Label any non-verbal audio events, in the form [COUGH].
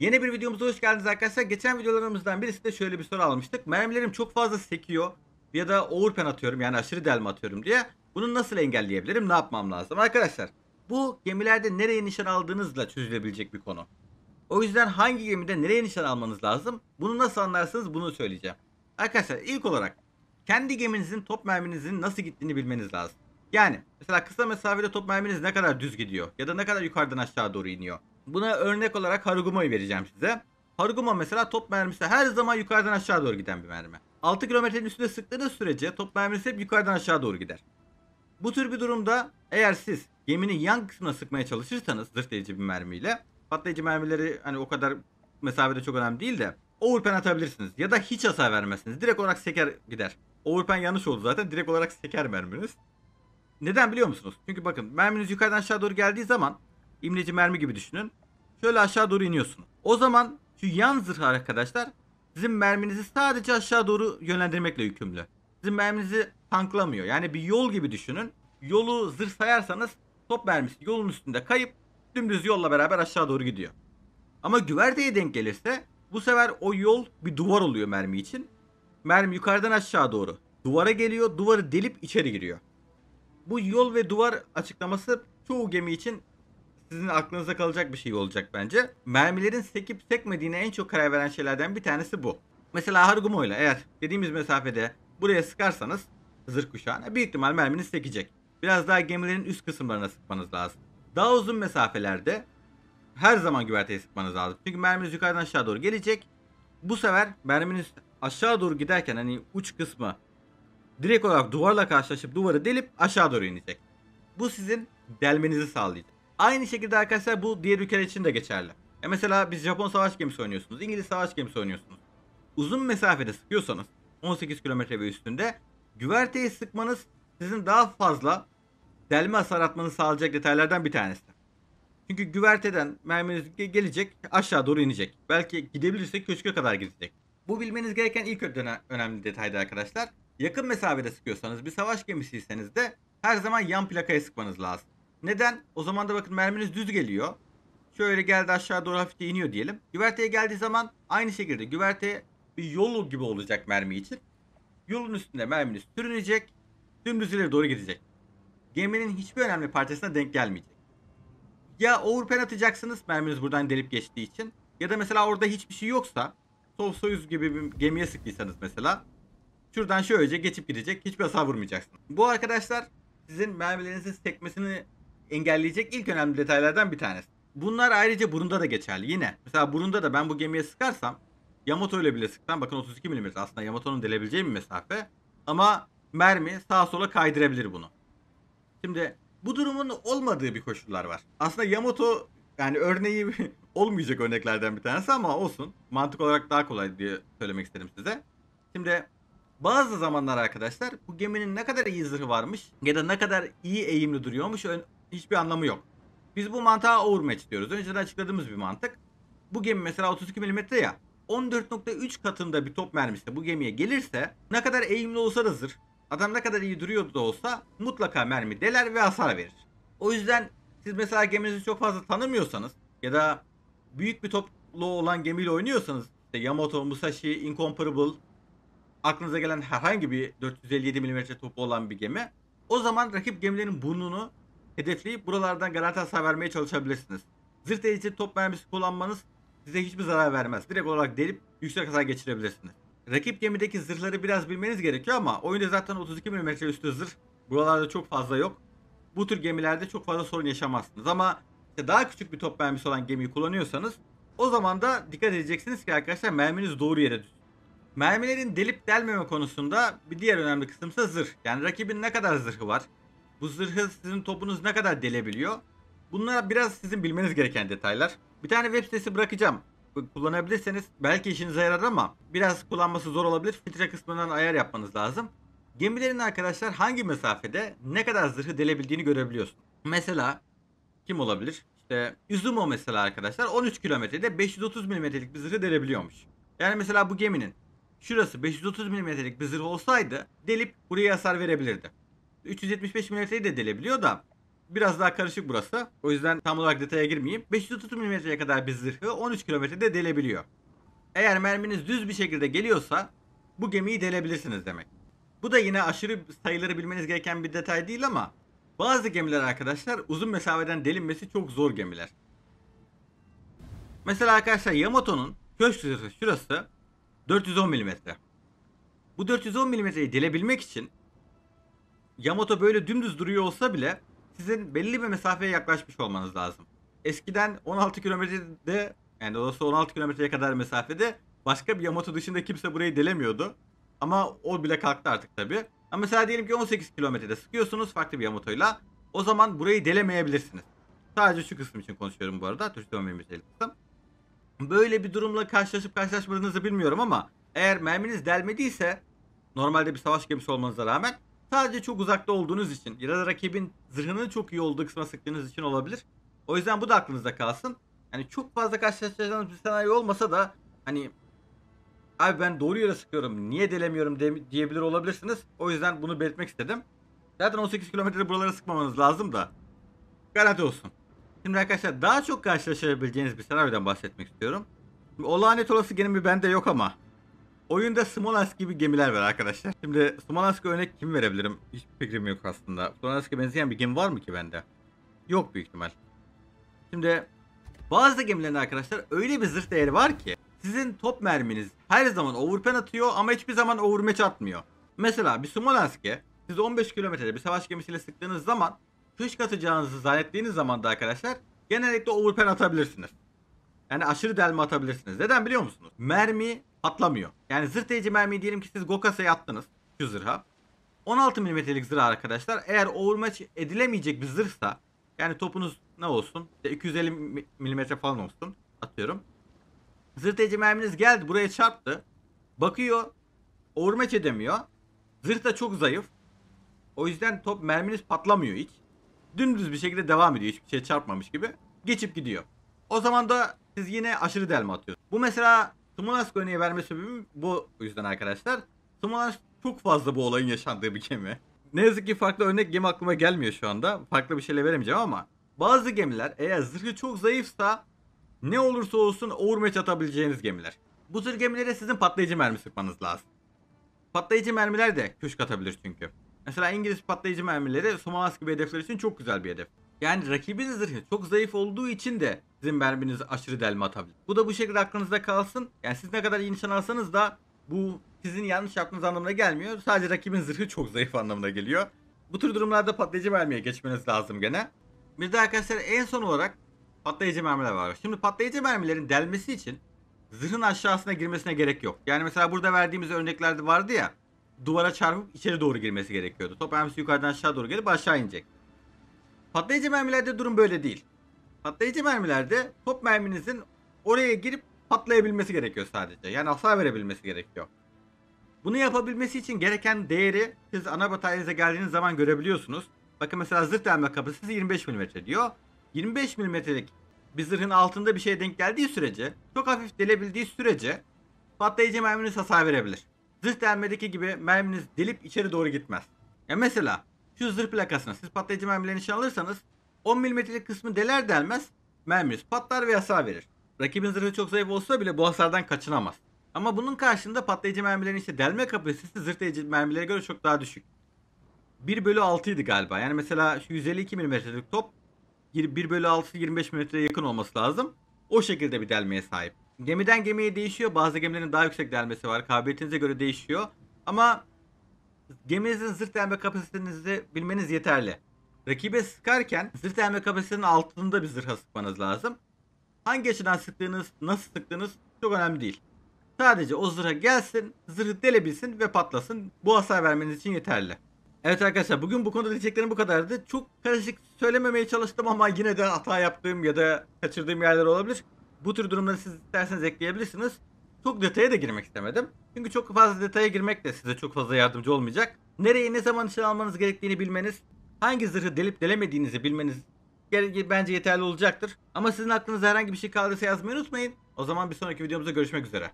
Yeni bir videomuza hoş geldiniz arkadaşlar. Geçen videolarımızdan birisi de şöyle bir soru almıştık. Mermilerim çok fazla sekiyor ya da overpen atıyorum yani aşırı delme atıyorum diye. Bunu nasıl engelleyebilirim? Ne yapmam lazım? Arkadaşlar bu gemilerde nereye nişan aldığınızla çözülebilecek bir konu. O yüzden hangi gemide nereye nişan almanız lazım? Bunu nasıl anlarsınız bunu söyleyeceğim. Arkadaşlar ilk olarak kendi geminizin top merminizin nasıl gittiğini bilmeniz lazım. Yani mesela kısa mesafede top merminiz ne kadar düz gidiyor ya da ne kadar yukarıdan aşağı doğru iniyor. Buna örnek olarak Harugumo'yu vereceğim size. Harugumo mesela top mermisi her zaman yukarıdan aşağı doğru giden bir mermi. 6 kilometrenin üstünde sıktığınız sürece top mermisi hep yukarıdan aşağı doğru gider. Bu tür bir durumda eğer siz geminin yan kısmına sıkmaya çalışırsanız zırhlayıcı bir mermiyle patlayıcı mermileri hani o kadar mesafede çok önemli değil de overpen atabilirsiniz ya da hiç hasar vermezsiniz. Direkt olarak seker gider. Overpen yanlış oldu zaten. Direkt olarak seker merminiz. Neden biliyor musunuz? Çünkü bakın merminiz yukarıdan aşağı doğru geldiği zaman imleci mermi gibi düşünün. Şöyle aşağı doğru iniyorsunuz. O zaman şu yan zırh arkadaşlar sizin merminizi sadece aşağı doğru yönlendirmekle yükümlü. Sizin merminizi tanklamıyor. Yani bir yol gibi düşünün. Yolu zırh sayarsanız top mermisi yolun üstünde kayıp dümdüz yolla beraber aşağı doğru gidiyor. Ama güverteye denk gelirse bu sefer o yol bir duvar oluyor mermi için. Mermi yukarıdan aşağı doğru. Duvara geliyor, duvarı delip içeri giriyor. Bu yol ve duvar açıklaması çoğu gemi için sizin aklınıza kalacak bir şey olacak bence. Mermilerin sekip sekmediğine en çok karar veren şeylerden bir tanesi bu. Mesela ile eğer dediğimiz mesafede buraya sıkarsanız zırh kuşağına büyük ihtimal merminiz sekecek. Biraz daha gemilerin üst kısımlarına sıkmanız lazım. Daha uzun mesafelerde her zaman güverteye sıkmanız lazım. Çünkü merminiz yukarıdan aşağı doğru gelecek. Bu sefer merminiz aşağı doğru giderken hani uç kısmı direkt olarak duvarla karşılaşıp duvarı delip aşağı doğru inecek. Bu sizin delmenizi sağlayacak. Aynı şekilde arkadaşlar bu diğer ülkeler için de geçerli. E mesela biz Japon savaş gemisi oynuyorsunuz. İngiliz savaş gemisi oynuyorsunuz. Uzun mesafede sıkıyorsanız 18 kilometre ve üstünde güverteyi sıkmanız sizin daha fazla delme hasar atmanızı sağlayacak detaylardan bir tanesi. Çünkü güverteden merminiz gelecek aşağı doğru inecek. Belki gidebilirse köşke kadar gidecek. Bu bilmeniz gereken ilk önemli detaydı arkadaşlar. Yakın mesafede sıkıyorsanız bir savaş gemisiyseniz de her zaman yan plakaya sıkmanız lazım. Neden? O zaman da bakın merminiz düz geliyor. Şöyle geldi aşağı doğru hafifçe iniyor diyelim. Güverteye geldiği zaman aynı şekilde güverte bir yolu gibi olacak mermi için. Yolun üstünde merminiz sürünecek. Dümdüz ileri doğru gidecek. Geminin hiçbir önemli parçasına denk gelmeyecek. Ya overpen atacaksınız merminiz buradan delip geçtiği için. Ya da mesela orada hiçbir şey yoksa Sol Soyuz gibi bir gemiye sıktıysanız mesela şuradan şöylece geçip gidecek. Hiçbir hasar vurmayacaksınız. Bu arkadaşlar sizin mermilerinizin sekmesini engelleyecek ilk önemli detaylardan bir tanesi. Bunlar ayrıca burunda da geçerli yine. Mesela burunda da ben bu gemiye sıkarsam Yamato ile bile sıksam bakın 32 mm aslında Yamato'nun delebileceği bir mesafe. Ama mermi sağa sola kaydırabilir bunu. Şimdi bu durumun olmadığı bir koşullar var. Aslında Yamato yani örneği [LAUGHS] olmayacak örneklerden bir tanesi ama olsun. Mantık olarak daha kolay diye söylemek isterim size. Şimdi bazı zamanlar arkadaşlar bu geminin ne kadar iyi zırhı varmış ya da ne kadar iyi eğimli duruyormuş hiçbir anlamı yok. Biz bu mantığa overmatch diyoruz. Önceden açıkladığımız bir mantık. Bu gemi mesela 32 mm ya. 14.3 katında bir top mermisi bu gemiye gelirse ne kadar eğimli olsa da zır, adam ne kadar iyi duruyordu da olsa mutlaka mermi deler ve hasar verir. O yüzden siz mesela geminizi çok fazla tanımıyorsanız ya da büyük bir toplu olan gemiyle oynuyorsanız işte Yamato, Musashi, Incomparable aklınıza gelen herhangi bir 457 mm topu olan bir gemi o zaman rakip gemilerin burnunu hedefleyip buralardan garanti hasar vermeye çalışabilirsiniz. Zırt edici top mermisi kullanmanız size hiçbir zarar vermez. Direkt olarak delip yüksek hasar geçirebilirsiniz. Rakip gemideki zırhları biraz bilmeniz gerekiyor ama oyunda zaten 32 mm üstü zırh buralarda çok fazla yok. Bu tür gemilerde çok fazla sorun yaşamazsınız ama işte daha küçük bir top mermisi olan gemiyi kullanıyorsanız o zaman da dikkat edeceksiniz ki arkadaşlar merminiz doğru yere düşsün. Mermilerin delip delmeme konusunda bir diğer önemli kısım ise zırh. Yani rakibin ne kadar zırhı var? Bu zırhı sizin topunuz ne kadar delebiliyor? Bunlar biraz sizin bilmeniz gereken detaylar. Bir tane web sitesi bırakacağım. Kullanabilirseniz belki işinize yarar ama biraz kullanması zor olabilir. Filtre kısmından ayar yapmanız lazım. Gemilerin arkadaşlar hangi mesafede ne kadar zırhı delebildiğini görebiliyorsun. Mesela kim olabilir? İşte Izumo mesela arkadaşlar 13 kilometrede 530 milimetrelik bir zırhı delebiliyormuş. Yani mesela bu geminin şurası 530 milimetrelik bir zırh olsaydı delip buraya hasar verebilirdi. 375 mm'yi de delebiliyor da biraz daha karışık burası. O yüzden tam olarak detaya girmeyeyim. 530 mm'ye kadar bir zırhı 13 kilometrede delebiliyor. Eğer merminiz düz bir şekilde geliyorsa bu gemiyi delebilirsiniz demek. Bu da yine aşırı sayıları bilmeniz gereken bir detay değil ama bazı gemiler arkadaşlar uzun mesafeden delinmesi çok zor gemiler. Mesela arkadaşlar Yamato'nun köşk sırası şurası 410 mm. Bu 410 mm'yi delebilmek için Yamato böyle dümdüz duruyor olsa bile sizin belli bir mesafeye yaklaşmış olmanız lazım. Eskiden 16 kilometrede yani dolayısıyla 16 kilometreye kadar mesafede başka bir Yamato dışında kimse burayı delemiyordu. Ama o bile kalktı artık tabi. Ama mesela diyelim ki 18 kilometrede sıkıyorsunuz farklı bir Yamato'yla. O zaman burayı delemeyebilirsiniz. Sadece şu kısım için konuşuyorum bu arada. Türk dönmemişeli Böyle bir durumla karşılaşıp karşılaşmadığınızı bilmiyorum ama eğer merminiz delmediyse normalde bir savaş gemisi olmanıza rağmen Sadece çok uzakta olduğunuz için ya da rakibin zırhının çok iyi olduğu kısma sıktığınız için olabilir. O yüzden bu da aklınızda kalsın. Yani çok fazla karşılaşacağınız bir senaryo olmasa da hani abi ben doğru yere sıkıyorum niye delemiyorum de, diyebilir olabilirsiniz. O yüzden bunu belirtmek istedim. Zaten 18 kilometre buralara sıkmamanız lazım da garanti olsun. Şimdi arkadaşlar daha çok karşılaşabileceğiniz bir senaryodan bahsetmek istiyorum. Şimdi, o lanet olası gene bir bende yok ama Oyunda Smolensk gibi gemiler var arkadaşlar. Şimdi Smolensk'a örnek kim verebilirim? Hiç fikrim yok aslında. Smolensk'a benzeyen bir gemi var mı ki bende? Yok büyük ihtimal. Şimdi bazı gemilerin arkadaşlar öyle bir zırh değeri var ki sizin top merminiz her zaman overpen atıyor ama hiçbir zaman overmatch atmıyor. Mesela bir Smolensk'e siz 15 kilometrede bir savaş gemisiyle sıktığınız zaman fışk atacağınızı zannettiğiniz zaman da arkadaşlar genellikle overpen atabilirsiniz. Yani aşırı delme atabilirsiniz. Neden biliyor musunuz? Mermi patlamıyor. Yani zırh değici mermiyi diyelim ki siz Gokasa'ya attınız şu zırha. 16 mm'lik zırh arkadaşlar. Eğer overmatch edilemeyecek bir zırhsa yani topunuz ne olsun? İşte 250 mm falan olsun atıyorum. Zırh değici merminiz geldi buraya çarptı. Bakıyor overmatch edemiyor. Zırh da çok zayıf. O yüzden top merminiz patlamıyor hiç. Dümdüz bir şekilde devam ediyor. Hiçbir şey çarpmamış gibi. Geçip gidiyor. O zaman da siz yine aşırı delme atıyorsunuz. Bu mesela Smolensk örneği verme sebebim bu yüzden arkadaşlar. Smolensk çok fazla bu olayın yaşandığı bir gemi. Ne yazık ki farklı örnek gemi aklıma gelmiyor şu anda. Farklı bir şeyle veremeyeceğim ama bazı gemiler eğer zırhı çok zayıfsa ne olursa olsun overmatch atabileceğiniz gemiler. Bu tür gemilere sizin patlayıcı mermi sıkmanız lazım. Patlayıcı mermiler de köşk atabilir çünkü. Mesela İngiliz patlayıcı mermileri Somalas gibi hedefler için çok güzel bir hedef. Yani rakibiniz zırhı çok zayıf olduğu için de sizin berbinizi aşırı delme atabilir. Bu da bu şekilde aklınızda kalsın. Yani siz ne kadar iyi nişan alsanız da bu sizin yanlış yaptığınız anlamına gelmiyor. Sadece rakibin zırhı çok zayıf anlamına geliyor. Bu tür durumlarda patlayıcı mermiye geçmeniz lazım gene. Bir de arkadaşlar en son olarak patlayıcı mermiler var. Şimdi patlayıcı mermilerin delmesi için zırhın aşağısına girmesine gerek yok. Yani mesela burada verdiğimiz örneklerde vardı ya duvara çarpıp içeri doğru girmesi gerekiyordu. Top mermisi yukarıdan aşağı doğru gelip aşağı inecek. Patlayıcı mermilerde durum böyle değil. Patlayıcı mermilerde top merminizin oraya girip patlayabilmesi gerekiyor sadece. Yani hasar verebilmesi gerekiyor. Bunu yapabilmesi için gereken değeri siz ana bataryanıza geldiğiniz zaman görebiliyorsunuz. Bakın mesela zırh delme kapasitesi 25 mm diyor. 25 mm'lik bir zırhın altında bir şeye denk geldiği sürece, çok hafif delebildiği sürece patlayıcı merminiz hasar verebilir. Zırh delmedeki gibi merminiz delip içeri doğru gitmez. Ya mesela şu zırh plakasına. Siz patlayıcı mermilerin için alırsanız 10 milimetrelik kısmı deler delmez merminiz patlar ve hasar verir. Rakibin zırhı çok zayıf olsa bile bu hasardan kaçınamaz. Ama bunun karşılığında patlayıcı mermilerin işte delme kapasitesi zırh mermilere göre çok daha düşük. 1 bölü 6 idi galiba. Yani mesela şu 152 milimetrelik top 1 bölü 6 25 metreye yakın olması lazım. O şekilde bir delmeye sahip. Gemiden gemiye değişiyor. Bazı gemilerin daha yüksek delmesi var. Kabiliyetinize göre değişiyor. Ama geminizin zırt delme kapasitenizi bilmeniz yeterli. Rakibe sıkarken zırh delme kapasitenin altında bir zırha sıkmanız lazım. Hangi açıdan sıktığınız, nasıl sıktığınız çok önemli değil. Sadece o zırha gelsin, zırhı delebilsin ve patlasın. Bu hasar vermeniz için yeterli. Evet arkadaşlar bugün bu konuda diyeceklerim bu kadardı. Çok karışık söylememeye çalıştım ama yine de hata yaptığım ya da kaçırdığım yerler olabilir. Bu tür durumları siz isterseniz ekleyebilirsiniz. Çok detaya da girmek istemedim. Çünkü çok fazla detaya girmek de size çok fazla yardımcı olmayacak. Nereye ne zaman işe almanız gerektiğini bilmeniz, hangi zırhı delip delemediğinizi bilmeniz bence yeterli olacaktır. Ama sizin aklınızda herhangi bir şey kaldıysa yazmayı unutmayın. O zaman bir sonraki videomuzda görüşmek üzere.